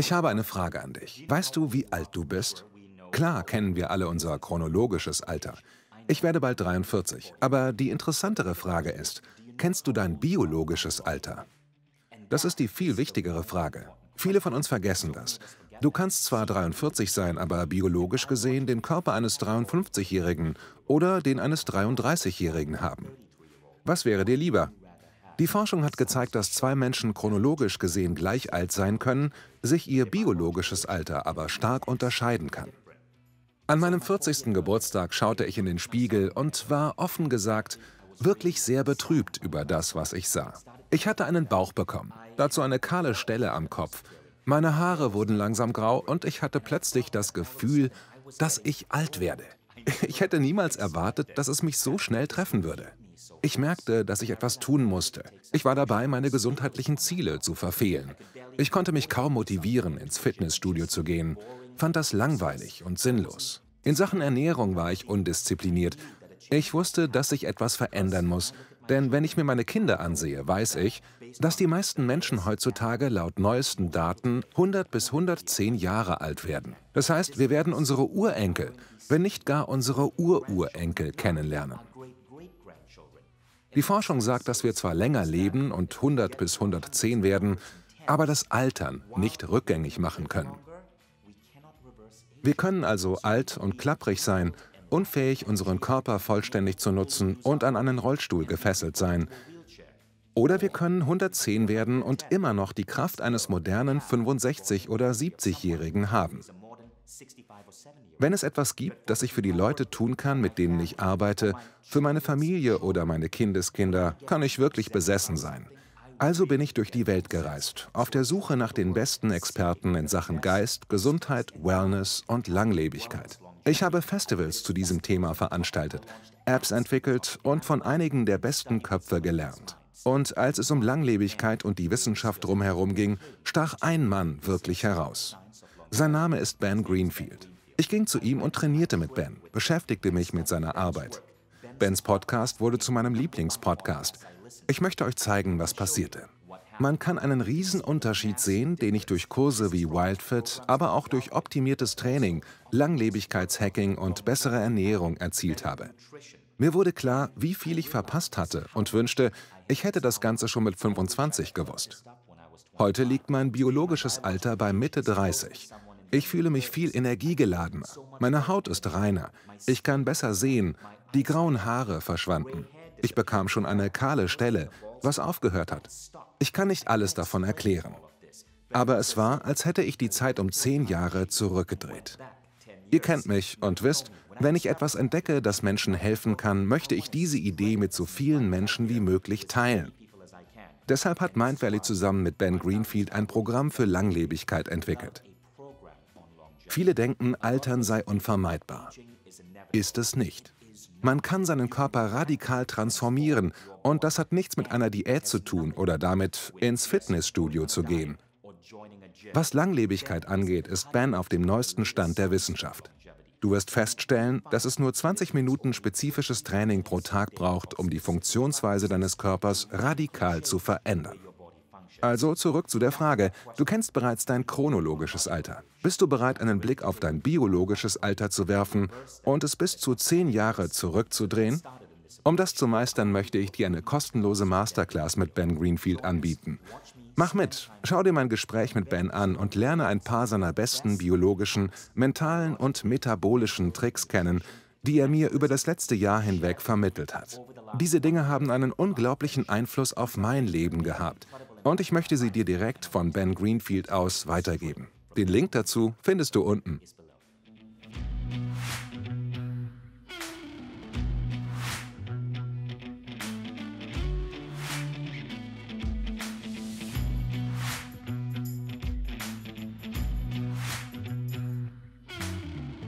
Ich habe eine Frage an dich. Weißt du, wie alt du bist? Klar kennen wir alle unser chronologisches Alter. Ich werde bald 43, aber die interessantere Frage ist, kennst du dein biologisches Alter? Das ist die viel wichtigere Frage. Viele von uns vergessen das. Du kannst zwar 43 sein, aber biologisch gesehen den Körper eines 53-Jährigen oder den eines 33-Jährigen haben. Was wäre dir lieber? Die Forschung hat gezeigt, dass zwei Menschen chronologisch gesehen gleich alt sein können, sich ihr biologisches Alter aber stark unterscheiden kann. An meinem 40. Geburtstag schaute ich in den Spiegel und war offen gesagt wirklich sehr betrübt über das, was ich sah. Ich hatte einen Bauch bekommen, dazu eine kahle Stelle am Kopf. Meine Haare wurden langsam grau und ich hatte plötzlich das Gefühl, dass ich alt werde. Ich hätte niemals erwartet, dass es mich so schnell treffen würde. Ich merkte, dass ich etwas tun musste. Ich war dabei, meine gesundheitlichen Ziele zu verfehlen. Ich konnte mich kaum motivieren, ins Fitnessstudio zu gehen, fand das langweilig und sinnlos. In Sachen Ernährung war ich undiszipliniert. Ich wusste, dass sich etwas verändern muss, denn wenn ich mir meine Kinder ansehe, weiß ich, dass die meisten Menschen heutzutage laut neuesten Daten 100 bis 110 Jahre alt werden. Das heißt, wir werden unsere Urenkel, wenn nicht gar unsere Ururenkel kennenlernen. Die Forschung sagt, dass wir zwar länger leben und 100 bis 110 werden, aber das Altern nicht rückgängig machen können. Wir können also alt und klapprig sein, unfähig, unseren Körper vollständig zu nutzen und an einen Rollstuhl gefesselt sein. Oder wir können 110 werden und immer noch die Kraft eines modernen 65- oder 70-Jährigen haben. Wenn es etwas gibt, das ich für die Leute tun kann, mit denen ich arbeite, für meine Familie oder meine Kindeskinder, kann ich wirklich besessen sein. Also bin ich durch die Welt gereist, auf der Suche nach den besten Experten in Sachen Geist, Gesundheit, Wellness und Langlebigkeit. Ich habe Festivals zu diesem Thema veranstaltet, Apps entwickelt und von einigen der besten Köpfe gelernt. Und als es um Langlebigkeit und die Wissenschaft drumherum ging, stach ein Mann wirklich heraus. Sein Name ist Ben Greenfield. Ich ging zu ihm und trainierte mit Ben, beschäftigte mich mit seiner Arbeit. Bens Podcast wurde zu meinem Lieblingspodcast. Ich möchte euch zeigen, was passierte. Man kann einen riesen Unterschied sehen, den ich durch Kurse wie WildFit, aber auch durch optimiertes Training, Langlebigkeitshacking und bessere Ernährung erzielt habe. Mir wurde klar, wie viel ich verpasst hatte und wünschte, ich hätte das Ganze schon mit 25 gewusst. Heute liegt mein biologisches Alter bei Mitte 30. Ich fühle mich viel energiegeladener. Meine Haut ist reiner. Ich kann besser sehen. Die grauen Haare verschwanden. Ich bekam schon eine kahle Stelle, was aufgehört hat. Ich kann nicht alles davon erklären. Aber es war, als hätte ich die Zeit um zehn Jahre zurückgedreht. Ihr kennt mich und wisst, wenn ich etwas entdecke, das Menschen helfen kann, möchte ich diese Idee mit so vielen Menschen wie möglich teilen. Deshalb hat Mindvalley zusammen mit Ben Greenfield ein Programm für Langlebigkeit entwickelt. Viele denken, Altern sei unvermeidbar. Ist es nicht. Man kann seinen Körper radikal transformieren und das hat nichts mit einer Diät zu tun oder damit, ins Fitnessstudio zu gehen. Was Langlebigkeit angeht, ist Ben auf dem neuesten Stand der Wissenschaft. Du wirst feststellen, dass es nur 20 Minuten spezifisches Training pro Tag braucht, um die Funktionsweise deines Körpers radikal zu verändern. Also zurück zu der Frage, du kennst bereits dein chronologisches Alter. Bist du bereit, einen Blick auf dein biologisches Alter zu werfen und es bis zu zehn Jahre zurückzudrehen? Um das zu meistern, möchte ich dir eine kostenlose Masterclass mit Ben Greenfield anbieten. Mach mit, schau dir mein Gespräch mit Ben an und lerne ein paar seiner besten biologischen, mentalen und metabolischen Tricks kennen, die er mir über das letzte Jahr hinweg vermittelt hat. Diese Dinge haben einen unglaublichen Einfluss auf mein Leben gehabt und ich möchte sie dir direkt von Ben Greenfield aus weitergeben. Den Link dazu findest du unten.